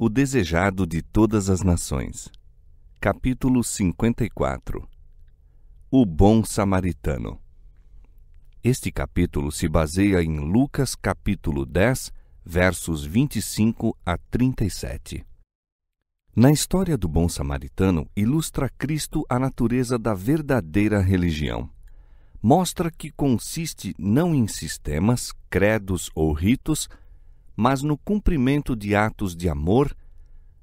O Desejado de Todas as Nações. Capítulo 54 O Bom Samaritano. Este capítulo se baseia em Lucas capítulo 10, versos 25 a 37. Na história do Bom Samaritano, ilustra Cristo a natureza da verdadeira religião. Mostra que consiste não em sistemas, credos ou ritos, mas no cumprimento de atos de amor,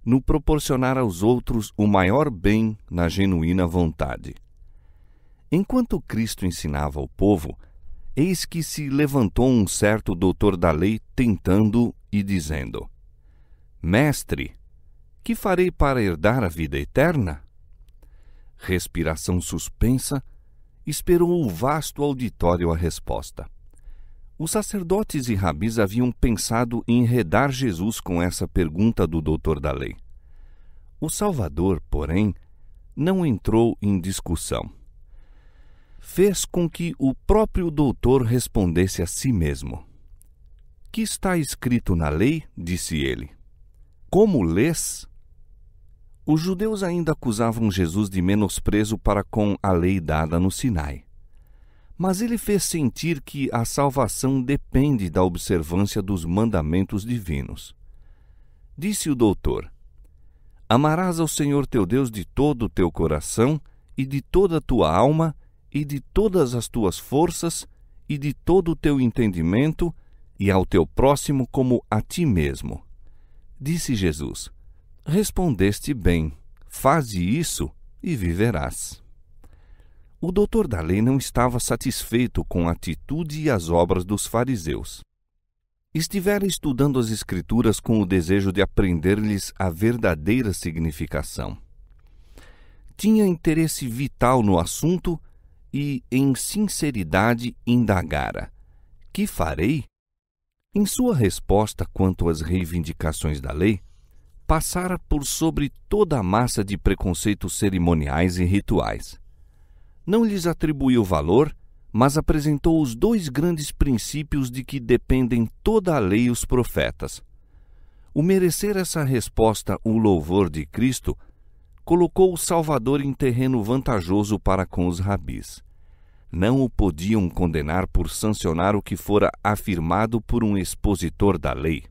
no proporcionar aos outros o maior bem na genuína vontade. Enquanto Cristo ensinava ao povo, eis que se levantou um certo doutor da lei tentando e dizendo: Mestre, que farei para herdar a vida eterna? Respiração suspensa, esperou o vasto auditório a resposta. Os sacerdotes e rabis haviam pensado em enredar Jesus com essa pergunta do doutor da lei. O Salvador, porém, não entrou em discussão. Fez com que o próprio doutor respondesse a si mesmo. Que está escrito na lei? disse ele. Como lês? Os judeus ainda acusavam Jesus de menosprezo para com a lei dada no Sinai. Mas ele fez sentir que a salvação depende da observância dos mandamentos divinos. Disse o doutor: Amarás ao Senhor teu Deus de todo o teu coração, e de toda a tua alma, e de todas as tuas forças, e de todo o teu entendimento, e ao teu próximo como a ti mesmo. Disse Jesus: Respondeste bem, faze isso e viverás. O doutor da lei não estava satisfeito com a atitude e as obras dos fariseus. Estivera estudando as Escrituras com o desejo de aprender-lhes a verdadeira significação. Tinha interesse vital no assunto e, em sinceridade, indagara: Que farei? Em sua resposta quanto às reivindicações da lei, passara por sobre toda a massa de preconceitos cerimoniais e rituais não lhes atribuiu valor, mas apresentou os dois grandes princípios de que dependem toda a lei e os profetas. O merecer essa resposta o louvor de Cristo colocou o Salvador em terreno vantajoso para com os rabis. Não o podiam condenar por sancionar o que fora afirmado por um expositor da lei.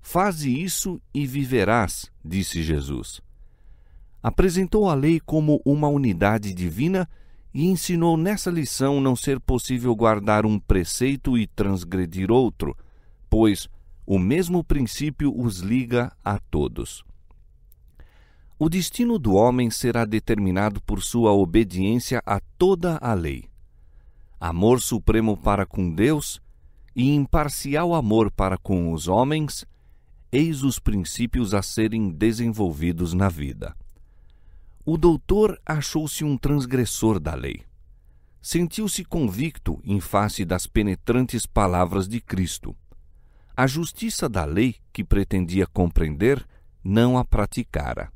Faze isso e viverás, disse Jesus apresentou a lei como uma unidade divina e ensinou nessa lição não ser possível guardar um preceito e transgredir outro, pois o mesmo princípio os liga a todos. O destino do homem será determinado por sua obediência a toda a lei. Amor supremo para com Deus e imparcial amor para com os homens, eis os princípios a serem desenvolvidos na vida. O doutor achou-se um transgressor da lei. Sentiu-se convicto em face das penetrantes palavras de Cristo. A justiça da lei que pretendia compreender não a praticara.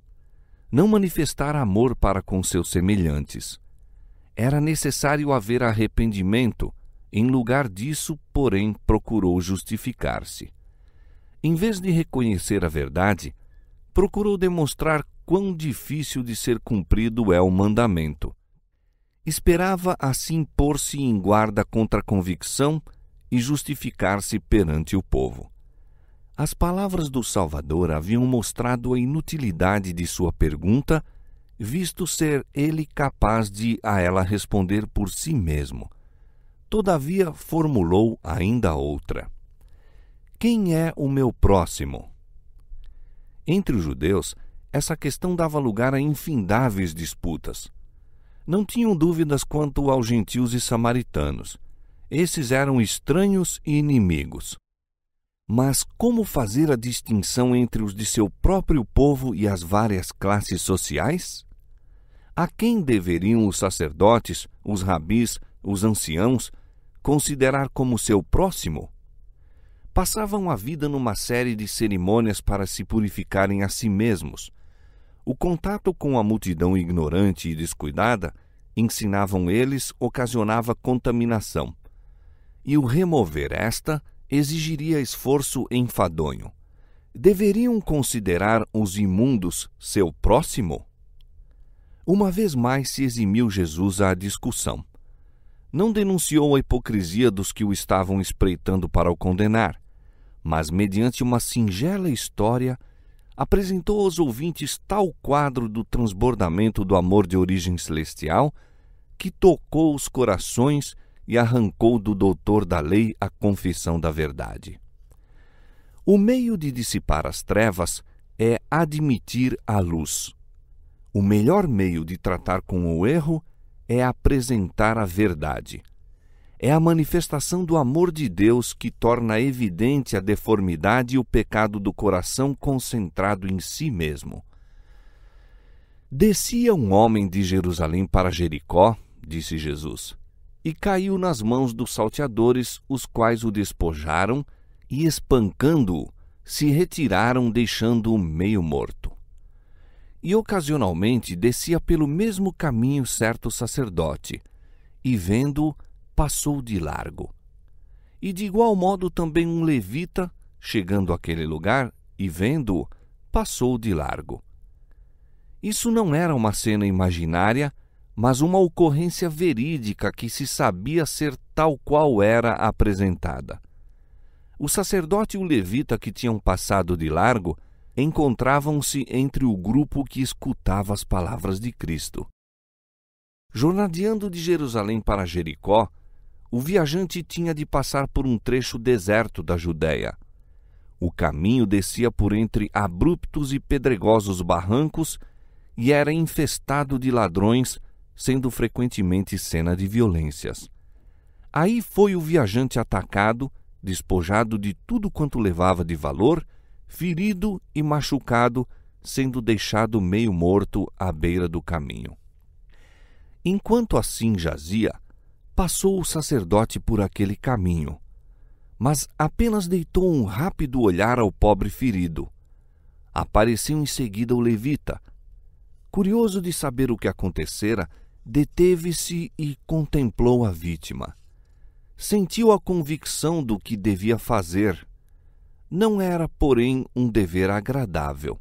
Não manifestara amor para com seus semelhantes. Era necessário haver arrependimento, em lugar disso, porém, procurou justificar-se. Em vez de reconhecer a verdade, procurou demonstrar quão difícil de ser cumprido é o mandamento. Esperava assim pôr-se em guarda contra a convicção e justificar-se perante o povo. As palavras do Salvador haviam mostrado a inutilidade de sua pergunta, visto ser ele capaz de a ela responder por si mesmo. Todavia, formulou ainda outra: Quem é o meu próximo? Entre os judeus, essa questão dava lugar a infindáveis disputas. Não tinham dúvidas quanto aos gentios e samaritanos. Esses eram estranhos e inimigos. Mas como fazer a distinção entre os de seu próprio povo e as várias classes sociais? A quem deveriam os sacerdotes, os rabis, os anciãos considerar como seu próximo? Passavam a vida numa série de cerimônias para se purificarem a si mesmos, o contato com a multidão ignorante e descuidada, ensinavam eles, ocasionava contaminação. E o remover esta exigiria esforço enfadonho. Deveriam considerar os imundos seu próximo? Uma vez mais se eximiu Jesus à discussão. Não denunciou a hipocrisia dos que o estavam espreitando para o condenar, mas, mediante uma singela história, apresentou aos ouvintes tal quadro do transbordamento do amor de origem celestial que tocou os corações e arrancou do doutor da lei a confissão da verdade. O meio de dissipar as trevas é admitir a luz. O melhor meio de tratar com o erro é apresentar a verdade é a manifestação do amor de Deus que torna evidente a deformidade e o pecado do coração concentrado em si mesmo. Descia um homem de Jerusalém para Jericó, disse Jesus, e caiu nas mãos dos salteadores, os quais o despojaram e, espancando-o, se retiraram, deixando-o meio morto. E ocasionalmente descia pelo mesmo caminho certo sacerdote, e vendo-o, passou de largo. E de igual modo também um levita, chegando àquele lugar e vendo-o, passou de largo. Isso não era uma cena imaginária, mas uma ocorrência verídica que se sabia ser tal qual era apresentada. O sacerdote e o levita que tinham passado de largo encontravam-se entre o grupo que escutava as palavras de Cristo. Jornadeando de Jerusalém para Jericó, o viajante tinha de passar por um trecho deserto da Judéia. O caminho descia por entre abruptos e pedregosos barrancos e era infestado de ladrões, sendo frequentemente cena de violências. Aí foi o viajante atacado, despojado de tudo quanto levava de valor, ferido e machucado, sendo deixado meio morto à beira do caminho. Enquanto assim jazia, passou o sacerdote por aquele caminho, mas apenas deitou um rápido olhar ao pobre ferido. Apareceu em seguida o levita. Curioso de saber o que acontecera, deteve-se e contemplou a vítima. Sentiu a convicção do que devia fazer. Não era, porém, um dever agradável.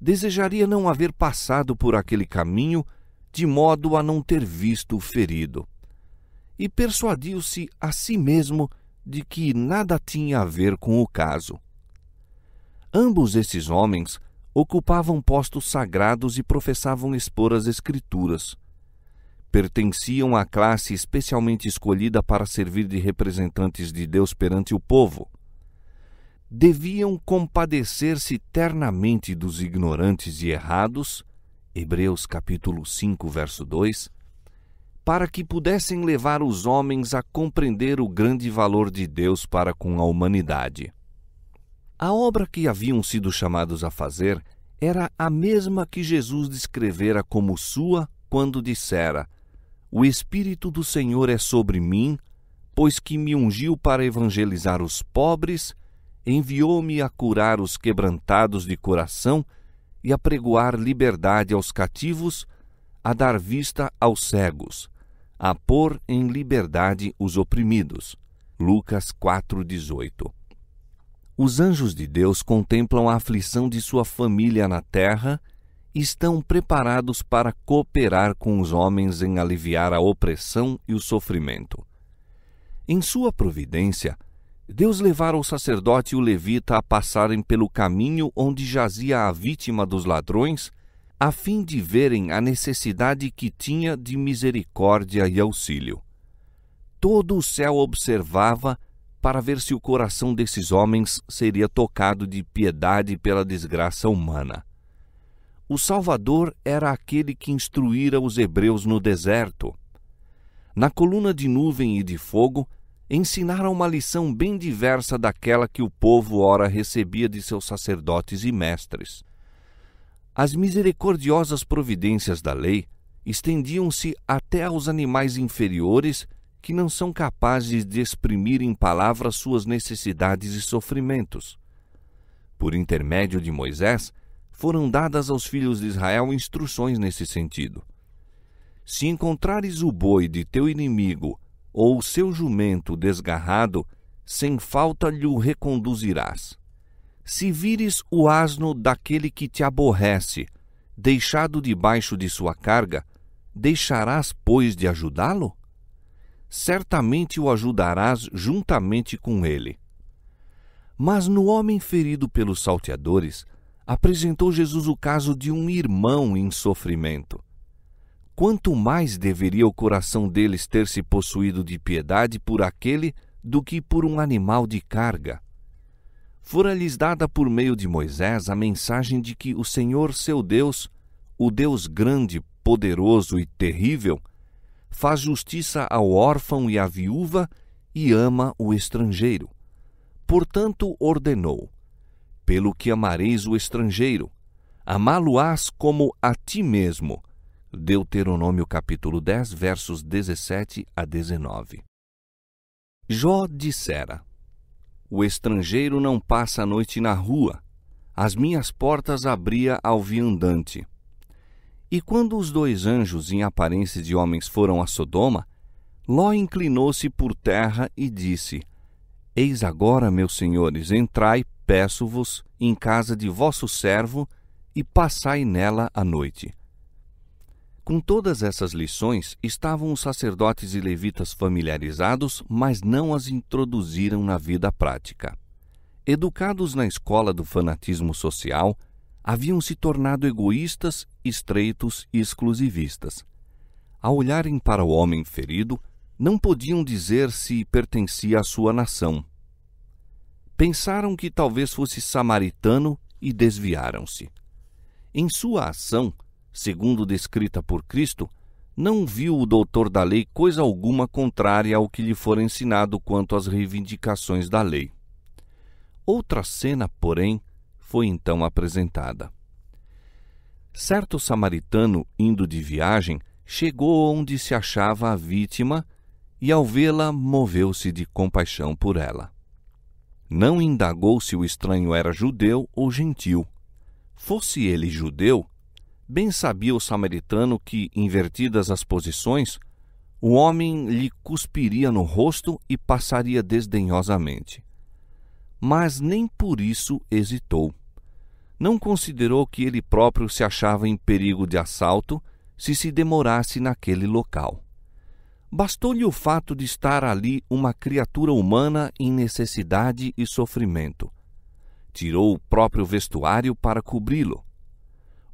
Desejaria não haver passado por aquele caminho, de modo a não ter visto o ferido e persuadiu-se a si mesmo de que nada tinha a ver com o caso. Ambos esses homens ocupavam postos sagrados e professavam expor as Escrituras. Pertenciam à classe especialmente escolhida para servir de representantes de Deus perante o povo. Deviam compadecer-se ternamente dos ignorantes e errados, Hebreus capítulo 5, verso 2, para que pudessem levar os homens a compreender o grande valor de Deus para com a humanidade. A obra que haviam sido chamados a fazer era a mesma que Jesus descrevera como sua quando dissera: O Espírito do Senhor é sobre mim, pois que me ungiu para evangelizar os pobres, enviou-me a curar os quebrantados de coração e a pregoar liberdade aos cativos, a dar vista aos cegos, a pôr em liberdade os oprimidos. Lucas 4:18. Os anjos de Deus contemplam a aflição de sua família na terra e estão preparados para cooperar com os homens em aliviar a opressão e o sofrimento. Em sua providência, Deus levara o sacerdote e o levita a passarem pelo caminho onde jazia a vítima dos ladrões a fim de verem a necessidade que tinha de misericórdia e auxílio. Todo o céu observava para ver se o coração desses homens seria tocado de piedade pela desgraça humana. O Salvador era aquele que instruíra os hebreus no deserto. Na coluna de nuvem e de fogo, ensinaram uma lição bem diversa daquela que o povo ora recebia de seus sacerdotes e mestres. As misericordiosas providências da lei estendiam-se até aos animais inferiores que não são capazes de exprimir em palavras suas necessidades e sofrimentos. Por intermédio de Moisés, foram dadas aos filhos de Israel instruções nesse sentido. Se encontrares o boi de teu inimigo ou o seu jumento desgarrado, sem falta lhe o reconduzirás. Se vires o asno daquele que te aborrece, deixado debaixo de sua carga, deixarás, pois, de ajudá-lo? Certamente o ajudarás juntamente com ele. Mas no homem ferido pelos salteadores, apresentou Jesus o caso de um irmão em sofrimento. Quanto mais deveria o coração deles ter se possuído de piedade por aquele do que por um animal de carga? fora-lhes dada por meio de Moisés a mensagem de que o Senhor seu Deus, o Deus grande, poderoso e terrível, faz justiça ao órfão e à viúva e ama o estrangeiro. Portanto, ordenou: Pelo que amareis o estrangeiro, amá-lo-ás como a ti mesmo. Deuteronômio capítulo 10, versos 17 a 19. Jó dissera: o estrangeiro não passa a noite na rua. As minhas portas abria ao viandante. E quando os dois anjos, em aparência de homens, foram a Sodoma, Ló inclinou-se por terra e disse: Eis agora, meus senhores, entrai, peço-vos, em casa de vosso servo, e passai nela a noite. Com todas essas lições estavam os sacerdotes e levitas familiarizados, mas não as introduziram na vida prática. Educados na escola do fanatismo social, haviam se tornado egoístas, estreitos e exclusivistas. Ao olharem para o homem ferido, não podiam dizer se pertencia à sua nação. Pensaram que talvez fosse samaritano e desviaram-se. Em sua ação, segundo descrita por Cristo, não viu o doutor da lei coisa alguma contrária ao que lhe fora ensinado quanto às reivindicações da lei. Outra cena, porém, foi então apresentada. Certo samaritano, indo de viagem, chegou onde se achava a vítima e, ao vê-la, moveu-se de compaixão por ela. Não indagou se o estranho era judeu ou gentil. Fosse ele judeu, Bem sabia o samaritano que, invertidas as posições, o homem lhe cuspiria no rosto e passaria desdenhosamente. Mas nem por isso hesitou. Não considerou que ele próprio se achava em perigo de assalto se se demorasse naquele local. Bastou-lhe o fato de estar ali uma criatura humana em necessidade e sofrimento. Tirou o próprio vestuário para cobri-lo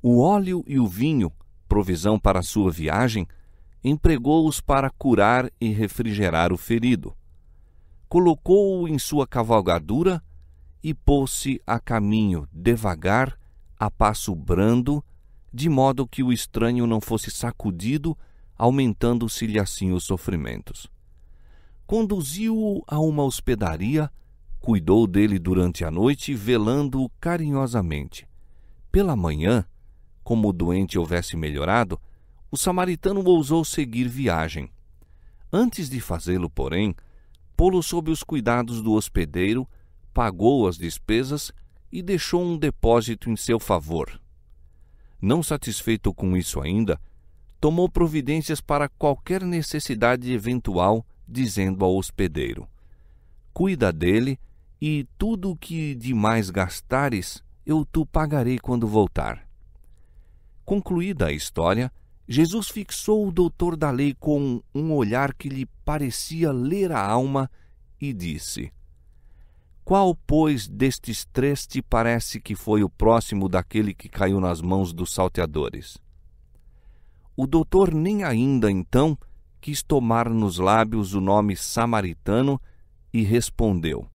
o óleo e o vinho, provisão para a sua viagem, empregou-os para curar e refrigerar o ferido. Colocou-o em sua cavalgadura e pôs-se a caminho devagar, a passo brando, de modo que o estranho não fosse sacudido, aumentando-se-lhe assim os sofrimentos. Conduziu-o a uma hospedaria, cuidou dele durante a noite, velando-o carinhosamente. Pela manhã, como o doente houvesse melhorado, o samaritano ousou seguir viagem. Antes de fazê-lo, porém, pô-lo sob os cuidados do hospedeiro, pagou as despesas e deixou um depósito em seu favor. Não satisfeito com isso ainda, tomou providências para qualquer necessidade eventual, dizendo ao hospedeiro: Cuida dele e tudo o que demais gastares eu tu pagarei quando voltar. Concluída a história, Jesus fixou o doutor da lei com um olhar que lhe parecia ler a alma e disse: Qual, pois, destes três te parece que foi o próximo daquele que caiu nas mãos dos salteadores? O doutor nem ainda então quis tomar nos lábios o nome samaritano e respondeu: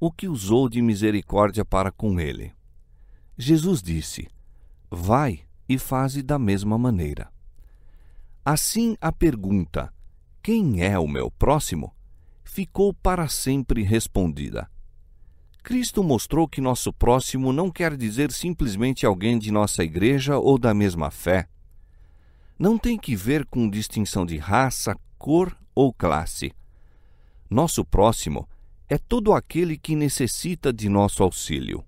O que usou de misericórdia para com ele? Jesus disse: Vai e faze da mesma maneira. Assim, a pergunta: Quem é o meu próximo? ficou para sempre respondida. Cristo mostrou que nosso próximo não quer dizer simplesmente alguém de nossa igreja ou da mesma fé. Não tem que ver com distinção de raça, cor ou classe. Nosso próximo é todo aquele que necessita de nosso auxílio.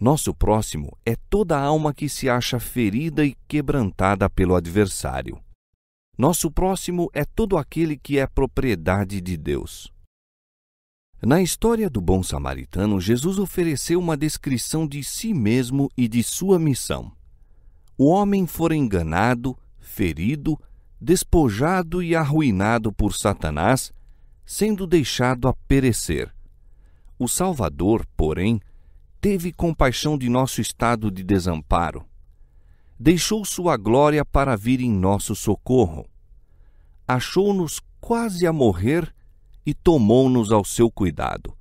Nosso próximo é toda alma que se acha ferida e quebrantada pelo adversário. Nosso próximo é todo aquele que é propriedade de Deus. Na história do bom samaritano, Jesus ofereceu uma descrição de si mesmo e de sua missão. O homem fora enganado, ferido, despojado e arruinado por Satanás, sendo deixado a perecer. O Salvador, porém, teve compaixão de nosso estado de desamparo. Deixou sua glória para vir em nosso socorro. Achou-nos quase a morrer e tomou-nos ao seu cuidado.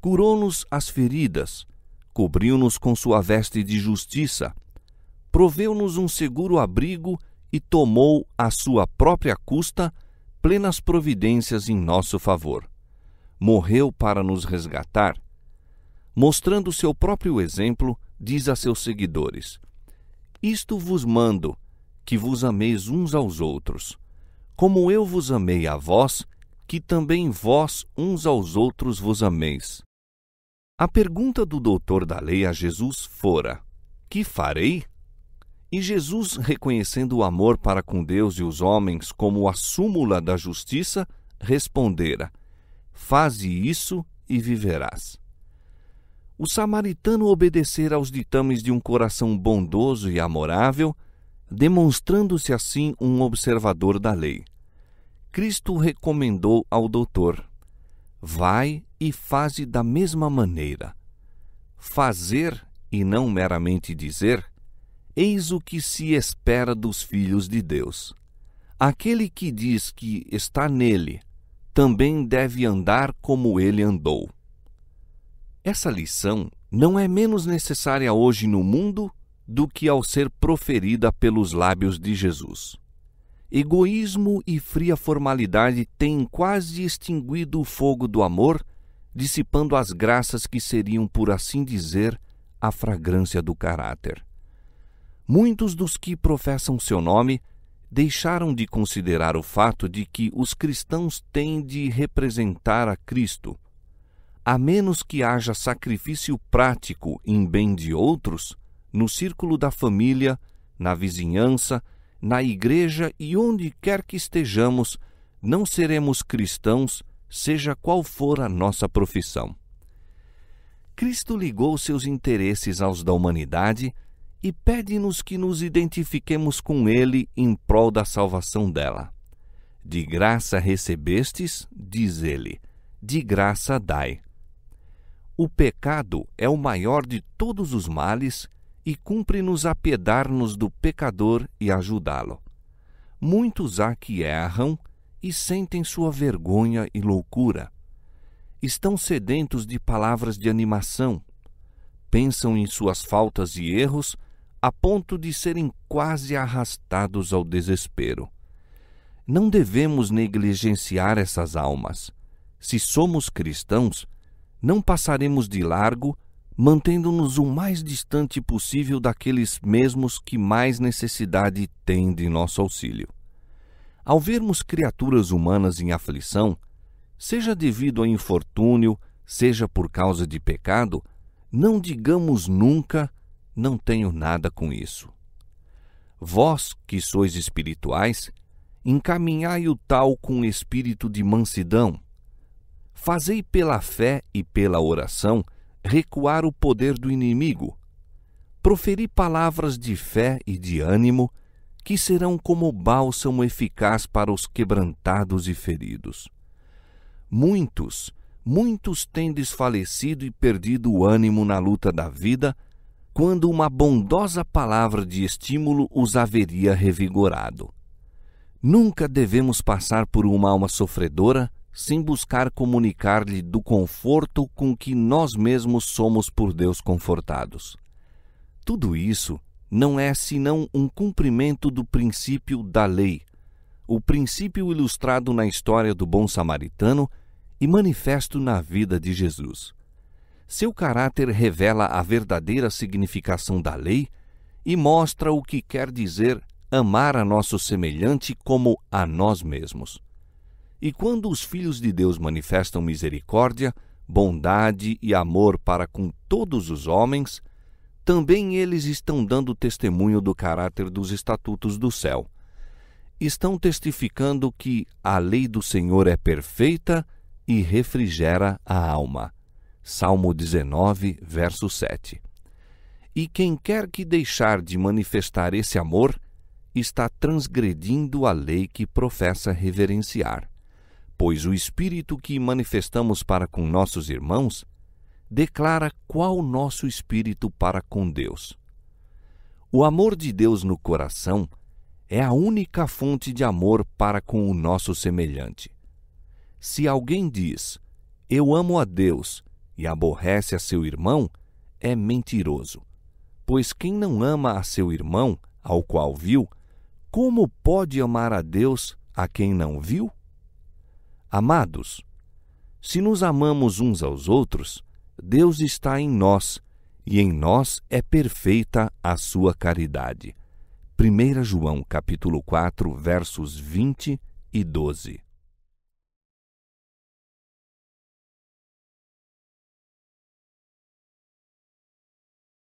Curou-nos as feridas, cobriu-nos com sua veste de justiça, proveu-nos um seguro abrigo e tomou à sua própria custa plenas providências em nosso favor. Morreu para nos resgatar mostrando seu próprio exemplo, diz a seus seguidores: Isto vos mando, que vos ameis uns aos outros. Como eu vos amei a vós, que também vós uns aos outros vos ameis. A pergunta do doutor da lei a Jesus fora: Que farei? E Jesus, reconhecendo o amor para com Deus e os homens como a súmula da justiça, respondera: Faze isso e viverás o samaritano obedecer aos ditames de um coração bondoso e amorável, demonstrando-se assim um observador da lei. Cristo recomendou ao doutor: Vai e faze da mesma maneira. Fazer, e não meramente dizer, eis o que se espera dos filhos de Deus. Aquele que diz que está nele também deve andar como ele andou. Essa lição não é menos necessária hoje no mundo do que ao ser proferida pelos lábios de Jesus. Egoísmo e fria formalidade têm quase extinguido o fogo do amor, dissipando as graças que seriam, por assim dizer, a fragrância do caráter. Muitos dos que professam seu nome deixaram de considerar o fato de que os cristãos têm de representar a Cristo a menos que haja sacrifício prático em bem de outros, no círculo da família, na vizinhança, na igreja e onde quer que estejamos, não seremos cristãos, seja qual for a nossa profissão. Cristo ligou seus interesses aos da humanidade e pede-nos que nos identifiquemos com Ele em prol da salvação dela. De graça recebestes, diz Ele, de graça dai. O pecado é o maior de todos os males e cumpre-nos apiedar-nos do pecador e ajudá-lo. Muitos há que erram e sentem sua vergonha e loucura. Estão sedentos de palavras de animação. Pensam em suas faltas e erros a ponto de serem quase arrastados ao desespero. Não devemos negligenciar essas almas. Se somos cristãos, não passaremos de largo, mantendo-nos o mais distante possível daqueles mesmos que mais necessidade têm de nosso auxílio. Ao vermos criaturas humanas em aflição, seja devido a infortúnio, seja por causa de pecado, não digamos nunca: não tenho nada com isso. Vós, que sois espirituais, encaminhai o tal com espírito de mansidão, Fazei pela fé e pela oração recuar o poder do inimigo. Proferi palavras de fé e de ânimo que serão como bálsamo eficaz para os quebrantados e feridos. Muitos, muitos têm desfalecido e perdido o ânimo na luta da vida, quando uma bondosa palavra de estímulo os haveria revigorado. Nunca devemos passar por uma alma sofredora sem buscar comunicar-lhe do conforto com que nós mesmos somos por Deus confortados. Tudo isso não é senão um cumprimento do princípio da lei, o princípio ilustrado na história do bom samaritano e manifesto na vida de Jesus. Seu caráter revela a verdadeira significação da lei e mostra o que quer dizer amar a nosso semelhante como a nós mesmos. E quando os filhos de Deus manifestam misericórdia, bondade e amor para com todos os homens, também eles estão dando testemunho do caráter dos estatutos do céu. Estão testificando que a lei do Senhor é perfeita e refrigera a alma. Salmo 19, verso 7. E quem quer que deixar de manifestar esse amor, está transgredindo a lei que professa reverenciar pois o espírito que manifestamos para com nossos irmãos declara qual nosso espírito para com Deus. O amor de Deus no coração é a única fonte de amor para com o nosso semelhante. Se alguém diz, Eu amo a Deus e aborrece a seu irmão, é mentiroso. Pois quem não ama a seu irmão, ao qual viu, como pode amar a Deus a quem não viu? Amados, se nos amamos uns aos outros, Deus está em nós e em nós é perfeita a sua caridade. 1 João capítulo 4, versos 20 e 12.